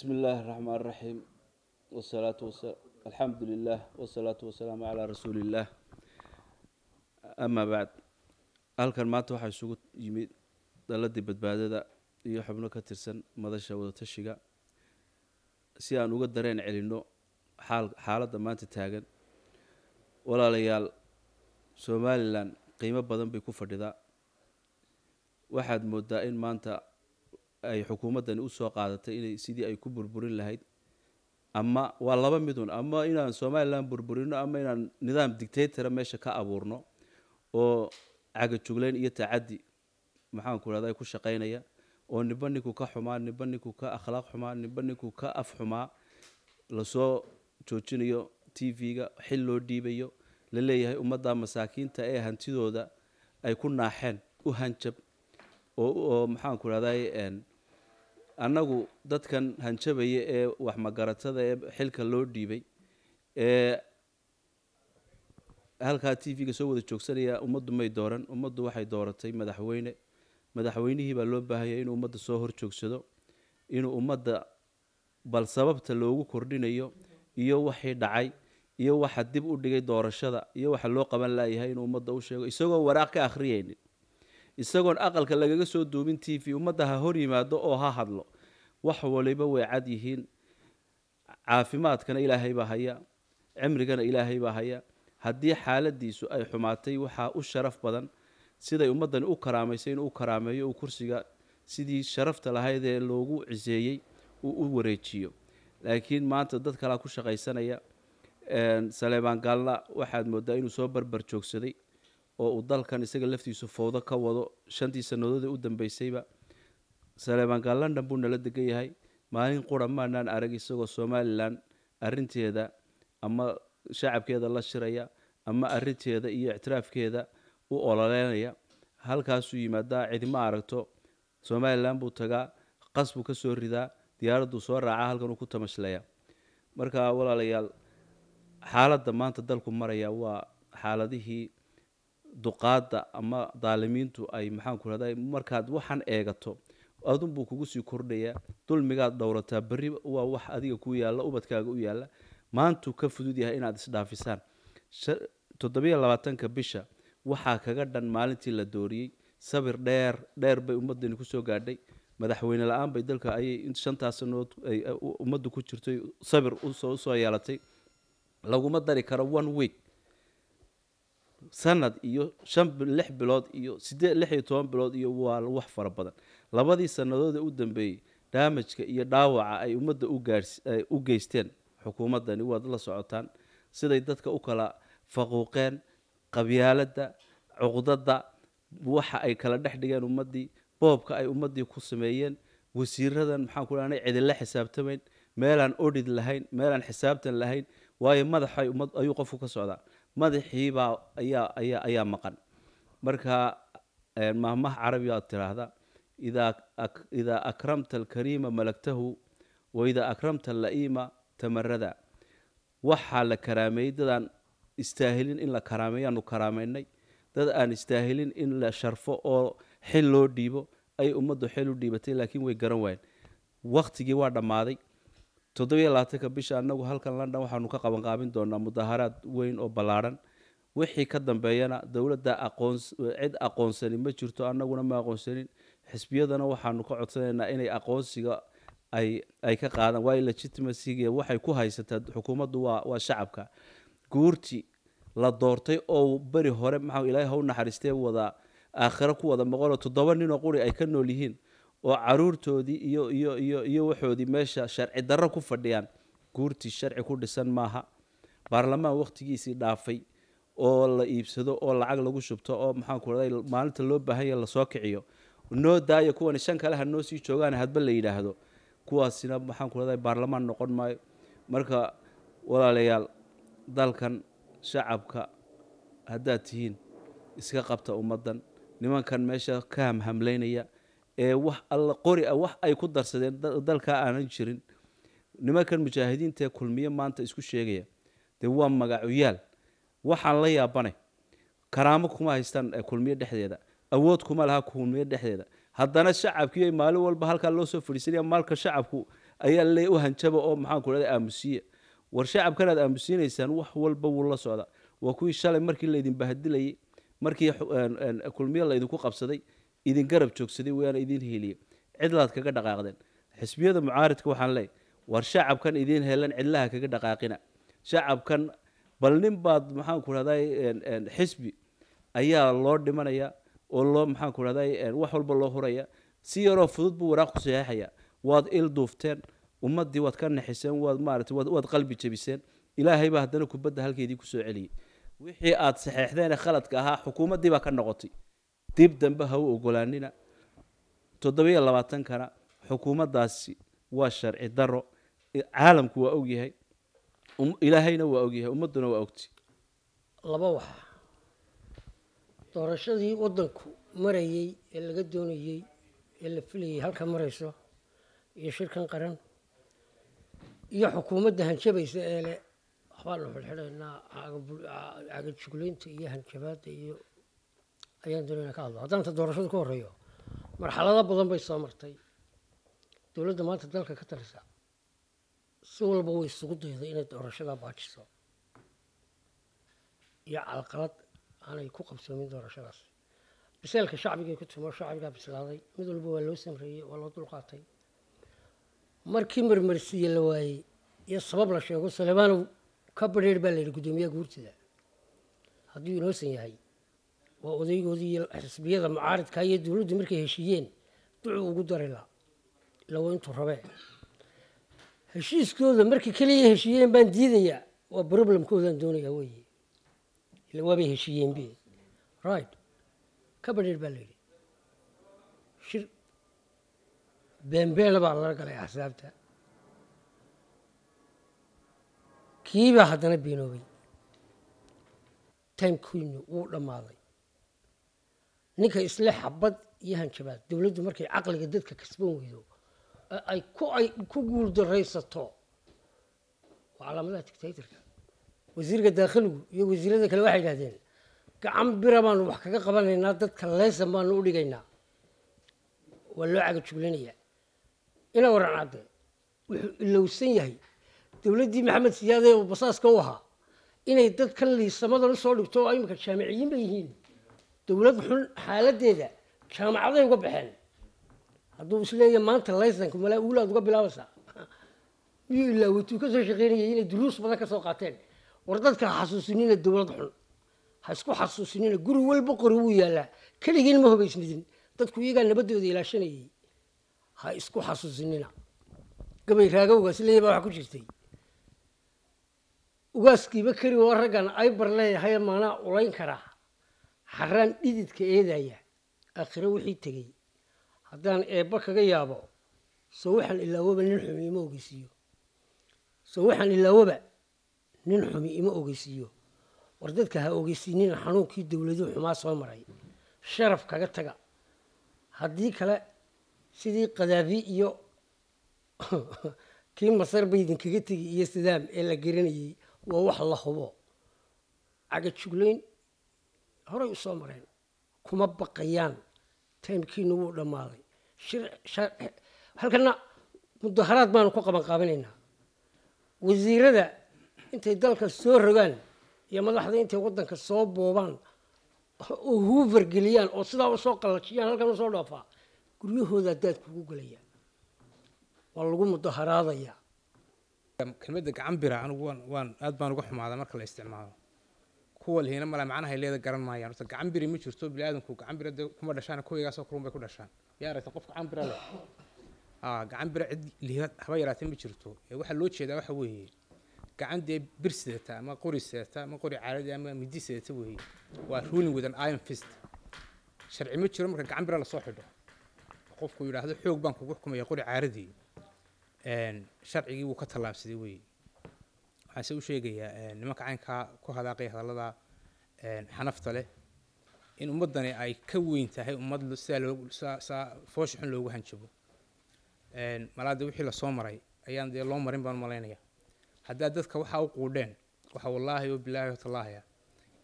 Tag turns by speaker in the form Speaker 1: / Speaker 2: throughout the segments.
Speaker 1: بسم الله الرحمن الرحيم والصلاة والسلام الحمد لله والصلاة والسلام على رسول الله أما بعد halkan maanta waxaa isugu yimid daladii badbaadada iyo xubno ka tirsan madasha wadatashiga si aan uga dareen celinno xaaladda maanta taagan walaalayaal somalilan qiimo badan bay ku fadhidaa waxaad moodaa in maanta ay xukuumaddani usoo qaadatay inay sidii ay ku burburin lahayd ama waa laba midun ama inaan somalilan burburino ama inaan nidaam dictatara meesha ka abuurno oo cagajugleyn iyo tacadi maxaanku rahda ku shaqaynaya oo nimba ninku ka xumaa nimba ninku ka akhlaaq xumaa nimba ninku ka af xumaa lasoo joojinayo t v-ga xil loo dhiibayo la leeyahay ummadda masaakiinta ee hantidooda ay ku naaxeen u hanjab oo maxaan ku rahday annagu dadkan hanjabaya ee waxmagaratada ee xilka loo dhiibay ee halkaa tv-ga soo wada joogsanaya ummaddu may dooran ummaddu waxay dooratay madaxweyne madaxweynihii baa loo baahaya inuu ummadda soo hor joogsado inuu ummadda bal sababta loogu kordhinayo iyo wixii dhacay iyo waxa dib u dhigay doorashada iyo waxa loo qaban laayahay inuu ummadda u sheego isagoo waraaq ka akhriyaynin isagoon aqalka lagaga soo duubin t v ummadda ha hor yimaado oo ha hadlo wax waliba way cad yihiin caafimaadkana ilaahay baa haya cimrigana ilaahay baa haya haddii xaaladiisu ay xumaatay waxaa u sharaf badan siday ummaddani u karaamaysay inuu u karaameeyo uu kursiga sidii sharafta lahayd ee loogu ciseeyey uu u wareejiyo laakiin maanta dad kalaa ku shaqaysanaya saleebaan gaalla waxaad moodaa inuu soo barbar joogsaday oo uu dalkan isaga laftiisu fowdo ka wado shantii sannadoodii u dambeysayba saleebaan galandan buu nala degan yahay maalin qura maanaan arag isagoo somalilan arinteeda ama shacabkeeda la shiraya ama arinteeda iyo ictiraafkeeda u ololeynaya halkaasuu yimaadaa cidima aragto somalilan buu tagaa qas buu ka soo ridaa diyaaraduu soo raacaa halkan uu ku tamashlaya marka walaalayaal xaaladda maanta dalku maraya waa xaaladihii duqaadda ama daalimiintu ay maxaan ku markaad waxaan eegato adunbuu kugu sii kordhayaa dulmigaad dhowrataa beri waa wax adiga ku yaalla ubadkaaga u yaalla maantuu ka fudud yahay inaad isdhaafisaan toddobiyo labaatanka bisha waxaa kaga dhan maalintii la dooriyey sabir dheer dheer bay ummadani kusoo gaadhay madaxweyne la-aan bay dalka ayay shantaas sanood ummaddu ku jirtay sabir usoo yeelatay laguma dari karo one week sanad iyo shan lix bilood iyo sideed lix iyo toban bilood iyo waa wax fara badan labadii sannadoode u dambeeyey daamajka iyo dhaawaca ay ummadda u geysteen xukuumaddani waad la socotaan siday dadka u kala faquuqeen qabyaaladda cuqdadda waxa ay kala dhex dhigeen ummaddii boobka ay ummaddii ku sameeyeen wasiiradan maxaan ku dhahnay cidilla xisaabtamayn meelaan odhid lahayn meelaan xisaabtan lahayn waayo madaxay ayuu qofku ka socdaa madaxiibaa ayaa ayaa ayaa maqan marka mahmah carabi aad tiraahda idaa akramta alkariima malagtahu wa idaa akramta alla'iima tamarada waxaa la karaameeyey dadaan istaahilin in la karaameeyaanu karaamaynay dad aan istaahilin in la sharfo oo xil loo dhiibo ay ummaddu xil u dhiibatay laakiin way garan waayeen waqtigii waa dhammaaday toddobiyo labaatanka bisha anagu halkan london waxaanu ka qaban qaabin doonaa mudaharaad weyn oo ballaarhan wixii ka dambeeyana dowladda cid aqoonsani ma jirto anaguna ma aqoonsanin xisbiyadana waxaanu ka codsanaynaa inay aqoonsiga ay ka qaadaan waayo legitimacyga waxay ku haysataa xukuumaddu waa shacabka guurti la doortay oo beri hore maxaa ilaahay haw naxariistee wada aakhiro ku wada moqoloo toddoba ninoo quri ay ka nool yihiin oo caruurtoodii iyo iyo iyo iyo waxoodii meesha sharci darro ku fadhiyaan guurtii sharci ku dhisan maaha baarlamaan wakhtigiisii dhaafay oo la iibsado oo lacag lagu shubto oo maxaan ku raday maalinta loo baahanya lasoo kiciyo noo daaya kuwani shan kale ha noo sii joogaan hadba la yidhaahdo kuwaasina maxaanku raday baarlamaan noqon maayo marka walaalayaal dalkan shacabka haddaad tihiin iska qabta ummaddan nimankan meesha ka hamhamlaynaya ee wax alla qori ah wax ay ku darsadeen dalka aanan jirin nimankan mujaahidiintaee kulmiye maanta isku sheegaya dee waa magacoyaal waxaan la yaabanay karaamo kuma haystaan kulmiye dhexdeeda awood kuma laha kulmiye dhexdeeda haddana shacabkii maalin walba halkaa loo soo fadhiisanaya maalka shacabku ayaa le u hanjaba oo maxaanku dhahda aamusiiya war shacabkanaad aamusiinaysaan wax walba wuu la socdaa waa kuwii shalay markii laydin bahadilayay markii kulmiye laydinku qabsaday idin garab joogsaday waana idin hiiliye cidlaad kaga dhaqaaqdeen xisbiyada mucaaridka waxaan leey war shacabkan idiin helan cidlaha kaga dhaqaaqina shacabkan bal nin baad maxaanku rahday xisbi ayaa loo dhimanaya oo loo maxaanku rahday wax walba loo huraya si yaroo fudud buu waraaq ku saxeexaya waad il duufteen ummaddii waad ka naxiseen waad maaragtay waad qalbi jebiseen ilaahay baa haddana kubadda halkeedii kusoo soo celiyey wixii aad saxeexdeene khaladka ahaa xukuumaddii baa ka noqotay dib dambe ha u ogolaanina toddobiyo labaatankana xukuumaddaasi waa sharci daro caalamku waa ogyahay um, ilaahayna waa ogyahay ummaduna waa ogti
Speaker 2: laba waxa doorashadii waddanku marayey ee laga doonayey ee la filayay halka marayso iyo shirkan qaran iyo xukuumadda hanjabaysa ee leh waxbaa la xidxidhaynaa juglaynta iyo hanjabaadda iyo ayaan doonana ka hadlo haddaanta doorashada ka horreeyo marxalado badan bay soo martay dowladda maanta dalka ka talisa si walba way isugu daydo inay doorashadaa baajiso iyo calqalad aanay ku qabsoomin doorashadaas biseelka shacbigay ku tumo shacbigaa bislaaday mid walba waa loo samreeyey waa loo dulqaatay markii marmarsiiye la waayey iyo sabab la sheego salebaanow ka badheer baa la yidhi guddoomiyaha guurtida hadduu inoosan yahay waa odaygoodii iyo xisbiyada mucaaridka iyo dowladdu markay heshiiyeen ducuu ugu dari lahaa ilawa intuu rabee heshiiskooda markii keliya heshiiyeen baan diidayaa waa problemkoodaan doonayaa weeye ila waabay heshiiyeenb right kabadheer baa la yidhi shir beembeela baa lala galay axsaabta kiibaa haddana beenoobay taymkiinu wuu dhammaaday ninka isle xabad iyo hanjabaad dowladdu markay caqliga dadka kasban weydo ay ku guul daraysato waa calaamadaha dictatorka wasiirka daakhiligu iyo wasiirada kale waxay yidhahdeen gacan bira baanu wax kaga qabanaynaa dadka leesan baanu u dhigaynaa waa loo caga juglanayaa ina waran cadde wuxuu ilowsan yahay dowladdii maxamed siyaade oo basaaska u ahaa inay dadkan liisamadan usoo dhigto oo imika jaamiciyiin bay yihiin dowlad xun xaaladeeda jaamacaday uga baxeen hadduu isleeya maanta laysanka malaa uulaad uga bilaabaysaa miyuu ilaawat uu kasoo shaqeynayay inay duruus badan kasoo qaateen war dadka ha xasuusinina dowlad xun ha isku xasuusinina guri walba qori wuu yaalaa keligiin ma hubaysnidin dadku iyagaa nabadooda ilaashanayay ha isku xasuusinina gabay raagowga isleeya baa waxa ku jirtay ugaaskiiba keli oo raggan aybar leeyahay maanaa ulayn karaa xaraan dhididka eedaya aakhiro wixii tegey haddaan eebba kaga yaabo soo waxaan ilaawaba nin xumi ima ogeysiiyo soo waxaan ilaawaba nin xumi ima ogeysiiyo war dadka ha ogeysiinin xanuunkii dowladuhu xumaa soo maray sharaf kaga taga haddii kale sidii kadaafi iyo kii masar baydin kaga tegi iyo sadaam ee la garanayay waa wax la hubo cagajuglayn horay usoo mareen kuma baqayaan taymkiinu wuu dhammaaday halkana mudaharaad baanu ku qaban qaabanaynaa wasiirada intay dalka soo rogaan iyo madaxda intay waddanka soo boobaan oo huufargeliyaan oo sidaa usoo soo qallajiyaan halkan usoo dhoofaa dhaafaa daad kugu gelaya
Speaker 3: waa lagu mudaharaadayaa kelmadda gacan bira anugu waan aad baan uga xumaada marka la isticmaalo kuwa lihina male macnahay leeda garan maayaan ose gacan biri ma jirto biniaadanku gacan bira dee kuma dhashaan kuwaygaasoo kurun bay ku dhashaan yaa aragta qof gacan bira leh gacan bira cid liha haba yaraatee ma jirto waxaa loo jeedaa waxa weeye gacan dee bir sidata ama qori sidata ama qori caaladi ama midi sidata weeye waa ruling with an iron fist sharci ma jiro marka gacan bira lasoo xidho qofku yidhaahdo xoog baan kugu xukumaya qori caaradii sharcigii wuu ka tallaabsaday weeye waxaanse u sheegayaa eh, nimanka caynkaa ku hadaaqay hadallada eh, xanafta leh in ummaddani ay ka weyn tahay ummad sidaa loosaa foosha xun loogu hanjabo eh, malaada wixii lasoo maray ayaan dee loo marin baan malaynaya haddaa dadka waxaa u quudheen waxa wallaahi oo bilaahi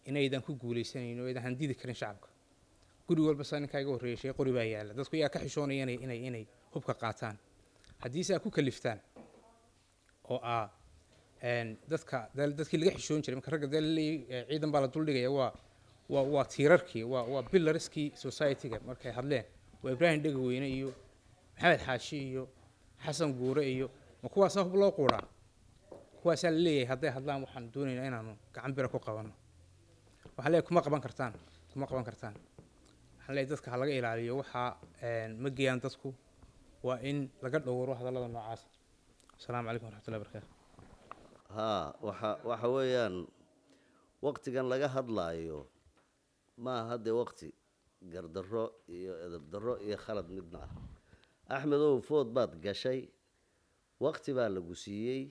Speaker 3: inaydan ku guulaysanaynin o aydan handidi karin shacabka guri walba saa ninkaa horreeya shee qori baa yaalla dadku yaa ka xishoonaya inay inay inay hubka qaataan haddii ku kaliftaan oo aa dadka dadkii laga xishoon jiray marka ragga dee ciidan baa la duldhigaya waa waa waa tiirarkii waa waa billarskii society-ga markay hadleen waa ibraahim dhegaweyne iyo maxamed xaashi iyo xasan guure iyo ma kuwaasaa ah hub loo quuraa kuwaasaa la leeyahay hadday hadlaan waxaan doonaynaa inaanu gacan bira ku qabanno waxaan leeyahay kuma qaban kartaan kuma qaban kartaan waxaan leeyahay dadka ha laga ilaaliyo waxaa ma geeyaan dadku waa in laga dhowro hadallada noocaas asalaamu calaykum waraxmatullahi barakaatu
Speaker 4: haa waxa waxa weeyaan waktigan laga hadlaayo maaha haddee wakti gardarro iyo edabdarro iyo khalad midna ah axmedow food baad gashay wakti baa lagu siiyey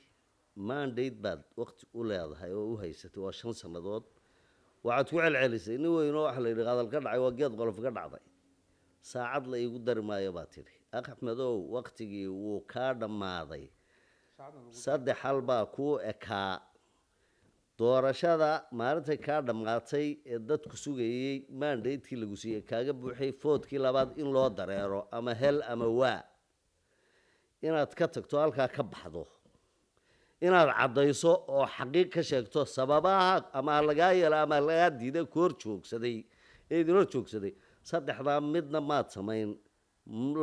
Speaker 4: maandayd baad wakti u leedahay oo u haysatay waa shan sannadood waxaad ku celcelisay nin weyno waxa la yidhi qadal ka dhacay waa geed qolof ka dhacday saacad la iigu dari maayo baa tidhi axmedow waktigii wuu kaa dhammaaday saddex hal baa kuu ekaa doorashada maalintay kaa dhammaatay ee dadku sugayey maandhaydkii lagu siiyey kaaga buuxay foodkii labaad in loo dareero ama hel ama waa inaad ka tagto halkaa ka baxdo inaad caddayso oo xaqiiq ka sheegto sababaha ama lagaa yeela ama lagaa diida koor joogsaday ee idinoo joogsaday saddexdaa midna maad samayn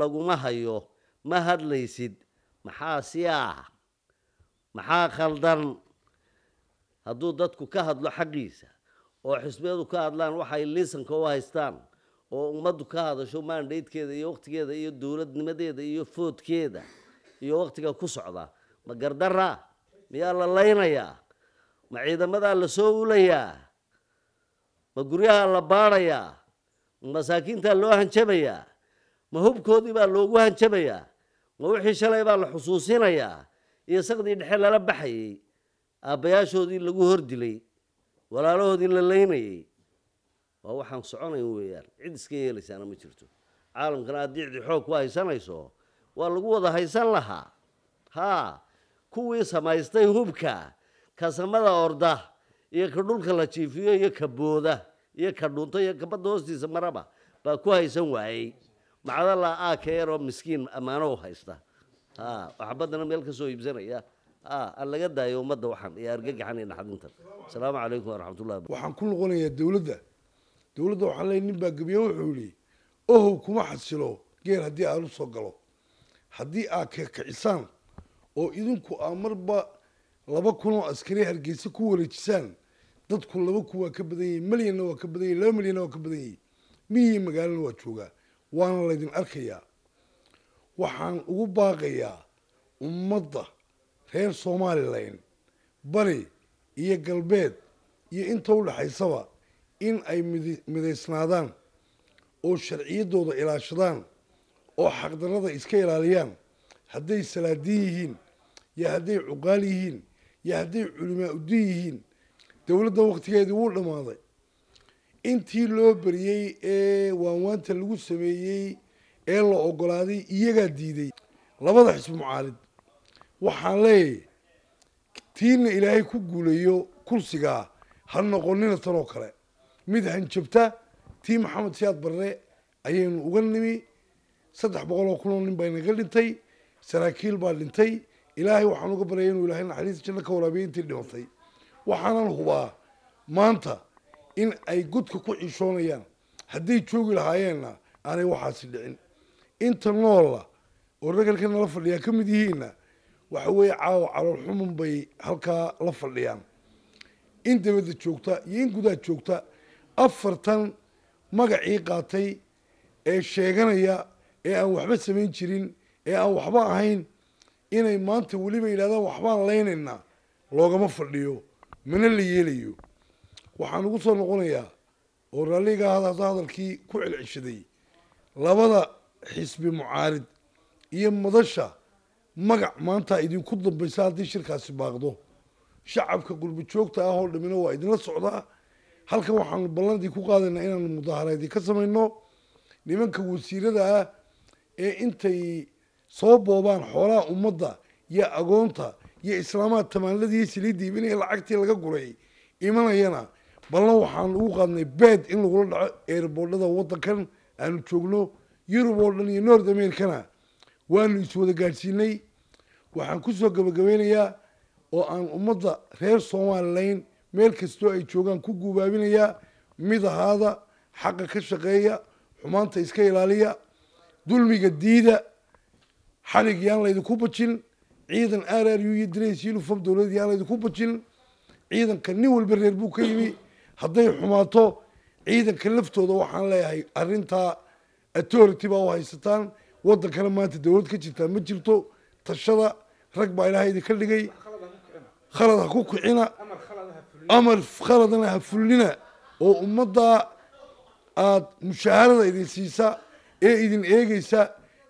Speaker 4: laguma hayo ma hadlaysid maxaa si ah maxaa khaldan hadduu dadku ka hadlo xaqiisa oo xisbeedu ka hadlaan waxay liisanka u haystaan oo ummaddu ka hadasho maandhaydkeeda iyo wakhtigeeda iyo dowladnimadeeda iyo foodkeeda iyo wakhtiga ku socda ma gardaraa miyaa la laynayaa ma ciidamadaa la soo ulayaa ma guryaha la baadhayaa ma masaakiintaa loo hanjabayaa ma hubkoodii baa loogu hanjabayaa ma wixii shalay baa la xusuusinayaa iyo saqdii dhexe lala baxayay aabayaashoodii lagu hor dilay walaalahoodii la laynayay waa waxaan soconayn weeyaan cid iska yeelaysaana ma jirto caalamkana haddii addiicdii xoog ku haysanayso waa lagu wada haysan lahaa haa kuwii samaystay hubka ka samada orda iyo ka dhulka la jiifiyo iyo ka booda iyo ka dhunta iyo kabadda hoostiisa maraba baa ku haysan waayey macdalaa aa ka yaroo miskiin ammaano u haysta Ah, waxaa baddana meel kasoo soo iibsanaya ah, aan laga daayo ummadda waxaan iyo argagaxan iyo asalaamu calaykum waraxmatullahi waxaan
Speaker 5: ku noqonayaa dowladda dowladda waxaan leey nin baa gabiyo wuxuu yihi ohow kuma xasilo geel haddii aan u soo galo haddii aad kakicisaan oo idinku aa marba laba kunoo askari hargeysa ku wareejisaan dadku laba kun waa ka badan yihin malyanna waa ka badan yihin laba milyanna waa ka badan yihin miyii magaalana waa joogaa waana laydin arkayaa waxaan ugu baaqayaa ummadda reer somalilan bari iyo galbeed iyo inta u dhexaysaba in ay midaysnaadaan oo sharciyadooda ilaashadaan oo xaqdarrada iska ilaaliyaan hadday salaadiin yihiin iyo hadday cuqaal yihiin iyo hadday culimaa udiin yihiin dowladda wakhtigeedii wuu dhammaaday intii loo beriyey ee waanwaanta lagu sameeyey ee la ogolaaday iyagaa diiday labada xisbi mucaarid waxaan leeyahy tiina ilaahay ku guuleeyo kursigaa ha noqonina tanoo kale mid hanjabta tii maxamed siyaad barre ayaynu uga nimi saddex boqol oo kunoo oo nin baa inaga dhintay saraakiil baa dhintay ilaahay waxaan uga baryay inuu ilahay naxariis janna ka waraabiya intii dhimatay waxaanan hubaa maanta in ay gudka ku ciishoonayaan hadday joogi lahaayeenna aanay waxaasi dhicin inta noolla oo ragalkana la fadhiyaa ka mid yihiinna waxa weeye caawa xumun bay halkaa la fadhiyaan in dibadda joogta iyo in gudaha joogta afartan magacii qaatay ee sheeganaya ee aan waxba samayn jirin ee aan waxba ahayn inay maanta weliba yidhahdaan waxbaan leynaynaa loogama fadhiyo mana la yeelayo waxaan ugu soo noqonayaa oo raalliga hada hadalkii ku celceshaday labada xisbi mucaarid iyo madasha magac maanta idinku dambaysa haddii shirkaasi baaqdo shacabka gurbajoogta ah oo dhimina waa idinla socdaa halkan waxaanu ballan idinku qaadaynaa inaanu mudaahara ka samayno nimanka wasiirada ah ee intay soo boobaan xoolaha ummadda iyo agoonta iyo islaamaha tamaanladii siliidii inay lacagtii laga guray imanayana ballan waxaanu ugu qaadnay beed in lagula dhaco eerboodhada waddankan aanu joogno yurub oo dhan iyo north americana waanu iswada gaadhsiinay waxaan kusoo gabagabeynayaa oo aan ummadda reer somalilayn meel kastoo ay joogaan ku guubaabinayaa mid ahaada xaqa ka shaqeeya xumaanta iska ilaaliya dulmiga diida xalig yaan laydinku bajin ciidan r r u iyo dirasilufab dowlad yaan laydinku bajin ciidanka nin walba reer buu ka yimi hadday xumaato ciidanka laftooda waxaan leeyahay arrintaa authority baa u haysataan waddan kale maanta dowlad ka jirtaa ma jirto tashada rag baa ilaahay idinka dhigay khalad ha ku kicina amar khaladana ha fulnina oo ummaddaa aada mushaharada idin siisa ee idin eegeysa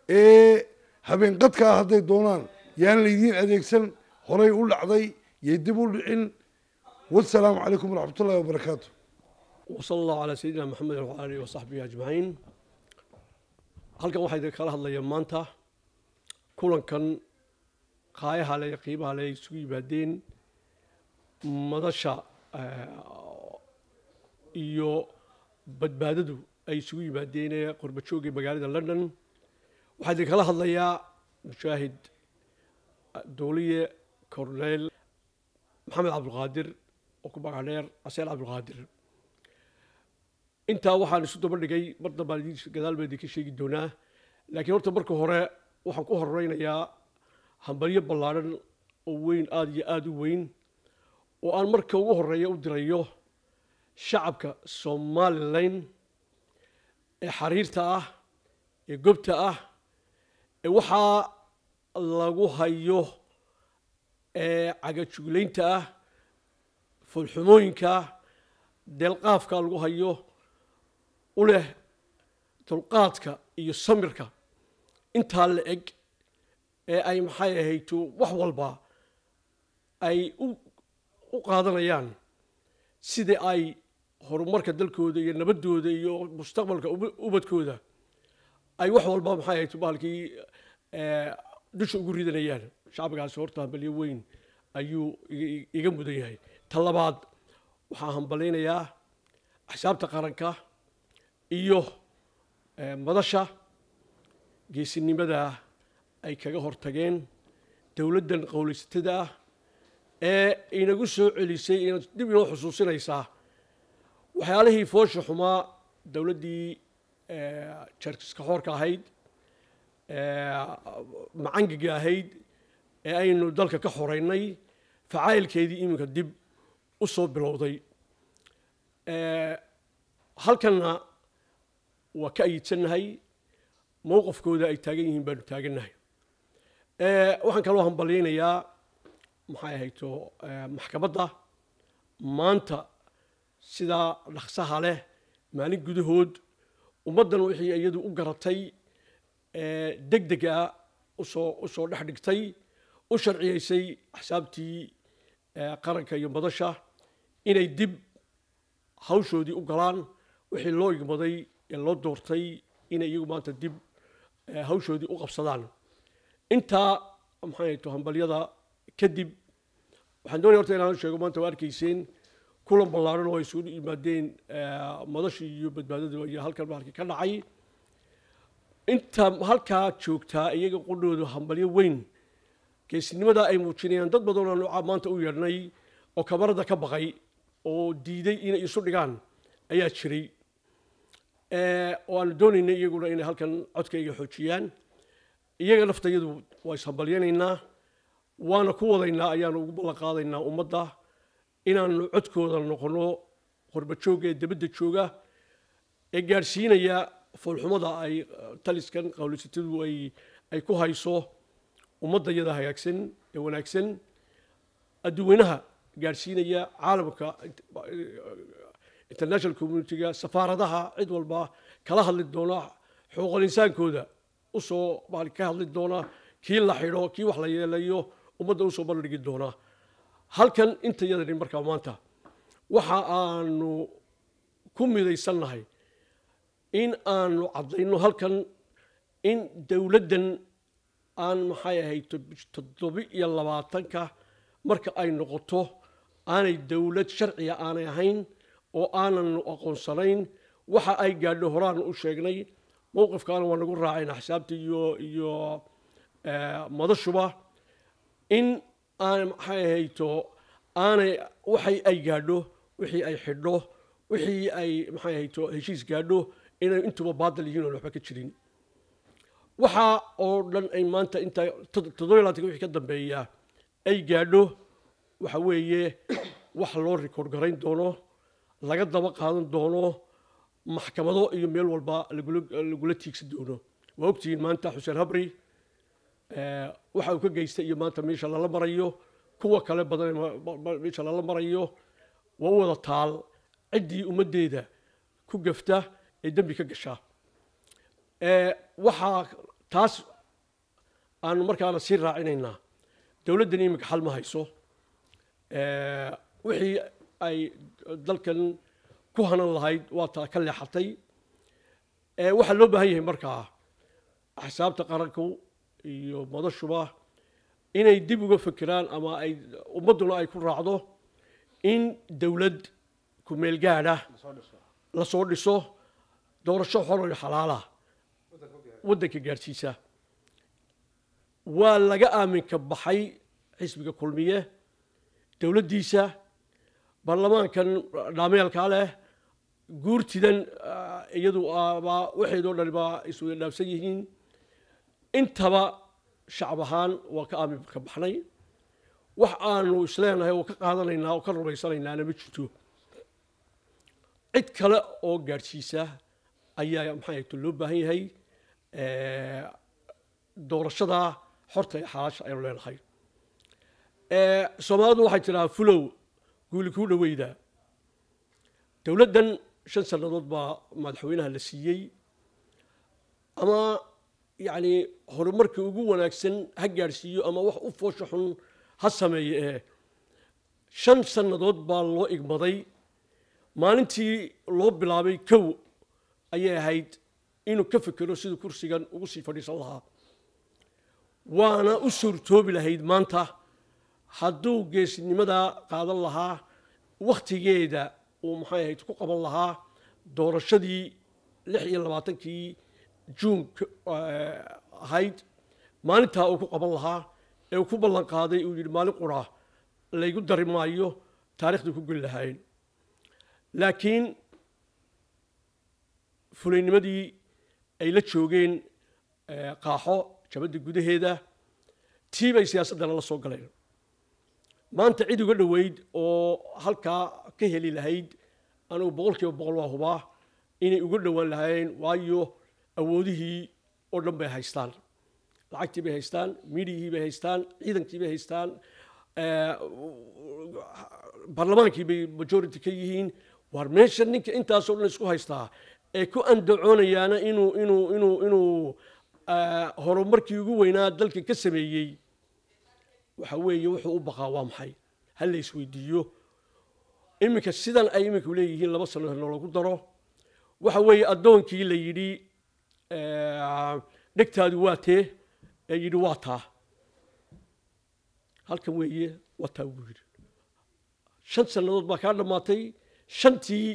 Speaker 5: ee habeenqadka ah hadday doonaan yaan laydiin adeegsan horay u dhacday yay dib u dhicin wasalaamu calaykum waraxmat wabarakaatu
Speaker 6: wsala allahu calaa sayidina maxamedin waala alihi wasaxbihi ajmaciin halkan waxaa idin kala hadlaya maanta kulankan qaayaha le qiimaha le isugu yimaadeen madasha iyo badbaadadu ay isugu yimaadeen ee qorbajoogay magaalada london waxaa idin kala hadlayaa mushaahid duuliye corneyl maxamed cabdulqaadir oo ku magac dheer aseel cabdulqaadir intaa waxaan isu daba dhigay mar dambaan gadaal baan idinka sheegi doonaa laakiin horta marka hore waxaan ku horeynayaa hambalyo ballaadhan oo weyn aada iyo aada u weyn oo aan marka ugu horreeya u dirayo shacabka somalilan ee xariirta ah ee gobta ah ee waxaa lagu hayo ee cagajuglaynta ah foolxumooyinka deelqaafka lagu hayo u leh dulqaadka iyo samirka intaa la eg ee ay maxay ahayto wax walba ay u qaadanayaan sida ay horumarka dalkooda iyo nabaddooda iyo mustaqbalka ubadkooda ay wax walba maxay ahayto baalkii eh, dusha ugu ridanayaan shacbigaasi horta hambalyo weyn ayuu iga mudan yahay ta labaad waxaan hambalaynayaa axsaabta qaranka iyo eh, madasha geesinimada ay kaga hortageen dowladdan qowlaysatada ah ee inagu soo celisay inaad dib inoo xusuusinaysaa waxyaalihii foosha xumaa dowladdii jarkiska eh, xoorka ahayd eh, macangiga ahayd ee aynu dalka ka xoraynay facaayilkeedii iminka dib u soo bilowday halkanna waa ka ayidsannahay mowqafkooda ay taagan yihiin baanu taagannahay eh, waxaan kaloo hambalyaynayaa maxay ahayto eh, maxkamadda maanta sidaa dhaqsaha leh maalin gudahood ummaddan wixii iyadu u garatay eh, deg dega usoo usoo dhex dhigtay u sharciyaysay axsaabtii qaranka iyo madasha inay dib hawshoodii u galaan wixii loo igmaday loo doortay inay iyagu maanta dib eh, hawshoodii u qabsadaan intaa maxay to hambalyada kadib waxaan doonaya horta inaan sheego maanta waa arkayseen kulan ballaaran oo ay isugu yimaadeen eh, madashii iyo badbaadada iyo halkan bahalkii ka dhacay inta halkaa joogtaa iyaga qudhooda hambalyo weyn geesnimada ay muujinayaan dad badanoo noocaa maanta u yeedhnay oo kamarada ka baqay oo diiday inay isu dhigaan ayaa jiray waanu eh, doonaynaa iyaguna inay halkan codkayga xoojiyaan iyaga laftayadu waa ishambalyanaynaa waana ku wadaynaa ayaanu ugu ballan qaadaynaa ummadda inaanu codkooda noqono qorbajoogga ee dabadda jooga ee gaadhsiinaya foolxumada ay eh, taliskan qawlisatadu ay ay ku hayso ummadda iyada hagaagsan ee wanaagsan adduweynaha gaadhsiinaya caalamka eh, international communitiga safaaradaha cid walba kala hadli doona xuquuqul insaankooda usoo maali ka hadli doona kii la xidho kii wax la yeelayo ummadda usoo bandhigi doona halkan inta yadani markaa maanta waxa aanu ku midaysannahay in aanu caddayno halkan in dowladdan aan maxay ahayd toddobi-iyo labaatanka marka ay noqoto aanay dowlad sharciga aanay ahayn oo aanan aqoonsanayn waxa ay gaadho horaan u sheegnay mowqifkaana waa nagu raacayna xisaabta iyo iyo madashuba in aan maxay hayto aanay waxay ay gaadho wixii ay xidho wixii ay maxay hayto heshiis gaadho inay intuba baadal yihiin oon waxba ka jirin waxa oo dhan ay maanta inta toddobiy wixii ka dambeeya ay gaadho waxa weeye wax loo rikoord garayn doono laga daba qaadan doono maxkamado iyo meel walba lagula tiigsan doono waa ogtihiin maanta xuseen habri eh, waxa uu ka geystay iyo maanta meesha lala marayo kuwa kale badan meesha lala marayo waa u wada taal ciddii ummaddeeda ku gafta ee dembi ka gashaa eh, waxaa taas aanu markaana sii raacinaynaa dowladdani imika xal ma hayso eh, wixii ay uh, dalkan ku hanan lahayd waa ka leexatay waxaa loo baahan yahay markaa xisaabta qaranku iyo madashuba inay dib uga fekeraan ama ay uh, ummadduna ay ku raacdo in dowlad ku gaadha la soo dhiso doorasho xoroyo xalaala waddanka gaarsiisa waa laga aaminka baxay xisbiga kulmiye dowladdiisa baarlamaankan dhaamyaalkaa leh guurtidan ah, iyadu ah, baa waxaydoo dhani baa isweydhaafsan yihiin intaba shacab ahaan waa ka aamin ka baxnay wax aanu isleenahay oo ka qaadanaynaa oo ka rumaysanaynaana ma jirto cid kale oo gaadhsiisa ayaa maxaayto loo baahan yahay eh, doorashadaa xorta iyo xalaasha aynu leenahay eh, soomaalidu waxay tidhahaa fulow guuli kuu dhoweyda dowladdan shan sannadood baa madaxweynaha la siiyey ama yacni horumarka ugu wanaagsan ha gaadhsiiyo ama wax u foosha xun ha sameeye ee eh, shan sannadood baa loo igmaday maalintii loo bilaabay kow ayay ahayd inuu ka fekero siduu kursigan ugu sii fadhiisan lahaa waana u suurtoobi lahayd maanta hadduu geesinimadaa qaadan lahaa wakhtigeeda uu maxay ahayd ku qaban lahaa doorashadii lix iyo labaatankii juun eh, ahayd maalintaa uu ku qaban lahaa ee uu ku ballan qaaday uu yidhi maalin qura laygu dari maayo taarikhdii ku geli lahayn laakiin fulaynimadii ay la joogeen eh, qaaxo jabadda gudaheeda tii bay siyaasaddana la soo galeen maanta cid uga dhoweyd oo halkaa ka heli lahayd anigu boqolkiiba boqol waa hubaa inay uga dhowaan lahaayeen waayo awoodihii oo dhan bay haystaan lacagtii bay haystaan miidiyihii bay haystaan ciidankii bay haystaan baarlamaankii bay majority ka yihiin war meesha ninka intaasoo dhan isku haystaa ee ku andacoonayaana inuu inuu inuu inuu horumarkii ugu weynaa dalka ka sameeyey waxa weeye wuxuu u baqaa waa maxay hal la iminka sidan ay iminka leeyihiin laba sano noolagu daro waxa weeye addoonkii la yidhi eh, dhegtaadu waa tee ee yidhi waa taa halkan weeye waa taa buu yidhi shan sannadood baa kaa dhammaatay shantii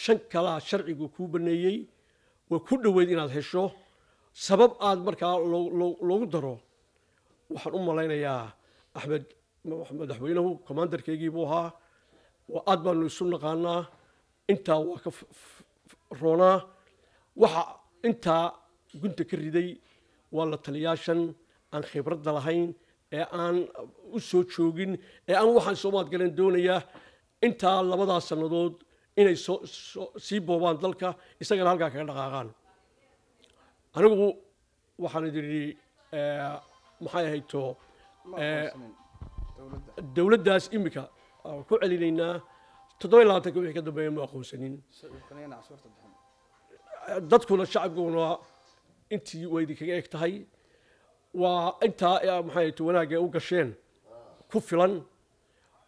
Speaker 6: shan kalaa sharcigu kuu banneeyey way ku dhoweyd inaad hesho sabab aad markaa loogu daro waxaan u malaynayaa axmed madaxweynuhu buu ahaa aad baanu isu naqaanaa intaa waa ka roonaa waxa intaa gunta ka riday waa la taliyaashan aan khibradda lahayn ee aan u soo joogin ee aan waxaan soo maadgaleen doonaya intaa labadaa sannadood inay sii boobaan dalka isagana halkaa kaga dhaqaaqaan anigu waxaan idhi maxay ahaydto Eh, dowladdaas imika aan ah, ku celinaynaa toddoba iyo wixii ka dambeeya ma aqoonsanin dadkuna shacabkuna intii way idinkaga eg tahay waa intaa maxaayt wanaagga u gasheen ku filan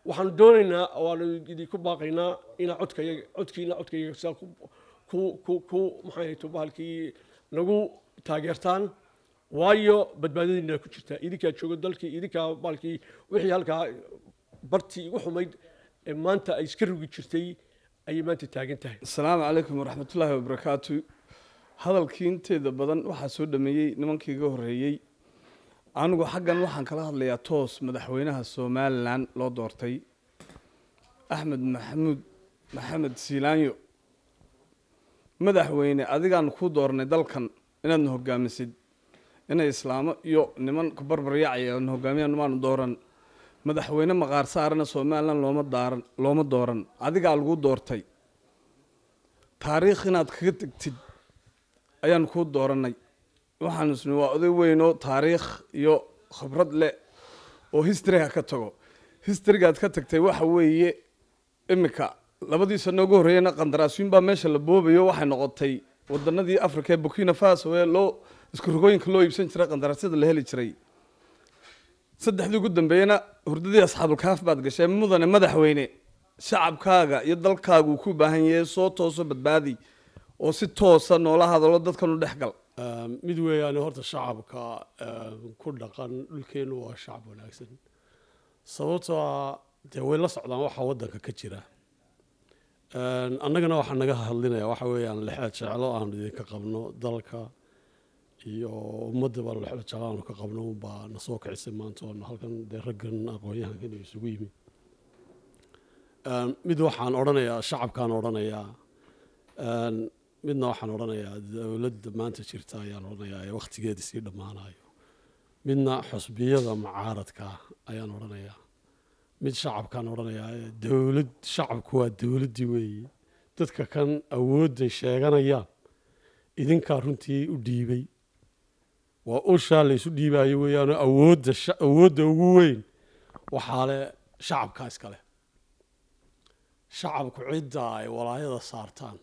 Speaker 6: waxaanu doonaynaa waanu idinku baaqaynaa inaa codkayg codkiina codkayga sidaa ku ku ku ku maxaayt bahalkii nagu taageertaan waayo badbaadadiina ku jirtaa idinkaa jooga dalkii idinkaa maalkii wixii halkaa bartii igu xumayd ee maanta ay iska rugi jirtay ayay maanta taagan
Speaker 7: tahay asalaamu calaykum waraxmatullaahi wabarakaatu hadalkii inteeda badan waxaa soo dhameeyey nimankii horreeyey anigu xaggan waxaan kala hadlayaa toos madaxweynaha somalilan loo doortay axmed maxamuud maxamed siilaanyo madaxweyne adigaan kuu doornay dalkan inaadna hoggaamisid inay islaamo iyo niman kubarbaryacay oon maanu dooran madaxweyne maqaar saarana somalilan looma daaran looma dooran adigaa lagu doortay taariikh inaad kaga tegtid ayaan kuu dooranay waxaan isni waa oday weynoo taariikh iyo khibrad leh oo historyha ka tago historygaad ka tagtay waxa weeye iminka labadii sano ugu horreeyana qandaraasyin baa meesha la boobayo waxay noqotay wadanadii africa ee burkina faso ee loo iskurogooyinka loo iibsan jiray qandaraasyada la heli jiray saddexdii ugu dambeeyena hurdadii asxaabulkaaf baad gashay mudane madaxweyne shacabkaaga iyo dalkaaga ku baahan yahay
Speaker 8: soo tooso badbaadi oo si toosa noola hadalo dadkan u dhexgal ehm, mid weeyaan horta shacabka ehm, ku dhaqan dhulkeennu waa shacab wanaagsan sababtoa ah, dee way la socdaan waxaa waddanka ka jira ehm, annagana waxaa naga hadlinaya waxa weeyaan lixaad jeclo aanu idinka qabno dalka iyo ummadaba lexlo jaalaan ka qabno unbaa na soo kicisay maanta oo halkan dee raggan aqoon-yahankan ay isugu yimid ehm, mid waxaan odhanayaa shacabkaan odhanayaa ehm, midna waxaan odhanayaa dowladda maanta jirta ayaan odhanayaa ee wakhtigeeda sii dhammaanayo midna xusbiyada mucaaradka ayaan odhanayaa mid shacabkaan odhanayaa dowlad shacabku waa dowladdii weeye dadka kan awooddan sheeganayaan idinkaa runtii u dhiibay waa ushaa laysu dhiibayo weeyaan awooda awoodda ugu weyn waxaa le shacabka iskale shacabku cidda ay walaayada saartaan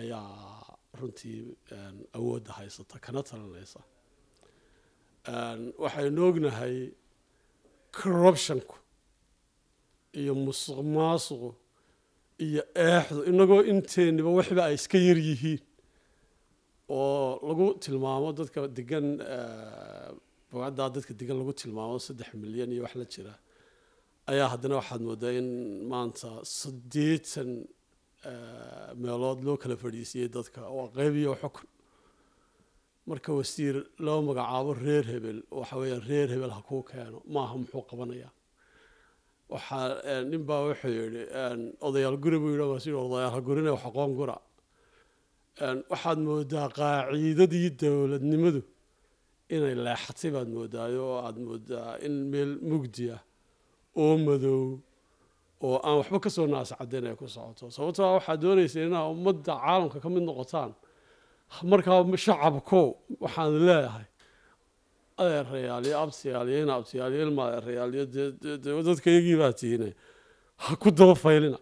Speaker 8: ayaa runtii awoodda haysata kana talinaysa waxaynu ognahay corruptionku iyo musuq iyo eexdu inagoo inteeniba waxba ay iska yar yihiin oo lagu tilmaamo dadka degan bogcaddaa dadka degan lagu tilmaamo saddex milyan iyo wax la jira ayaa haddana waxaad moodaa in maanta sideetan meelood loo kala fadhiisiyey dadka oo qeyb iyo xukun marka wasiir loo magacaabo reer hebel waxa weeyaan reer hebel ha kuu keeno maaha muxuu qabanayaa waxaa nin baa wuxuu yidhi odayaal guri buu yidhi waa odayaal ha gurina wax aqoon gura waxaad moodaa qaaciidadii dowladnimadu inay leexatay baad moodaayo oo aada moodaa in meel mugdi ah oo madow oo aan waxba ka soo naas ay ku socoto sababtoo ah waxaad doonaysa inaa ummadda caalamka ka mid noqotaan markaa shacabko waxaan leeyahay adeer adeerayaaliyo abtiyaaliyo in abtiyaaliyo ilma adeerayaaliyo dadka dadka baa tiine ha ku daba faylina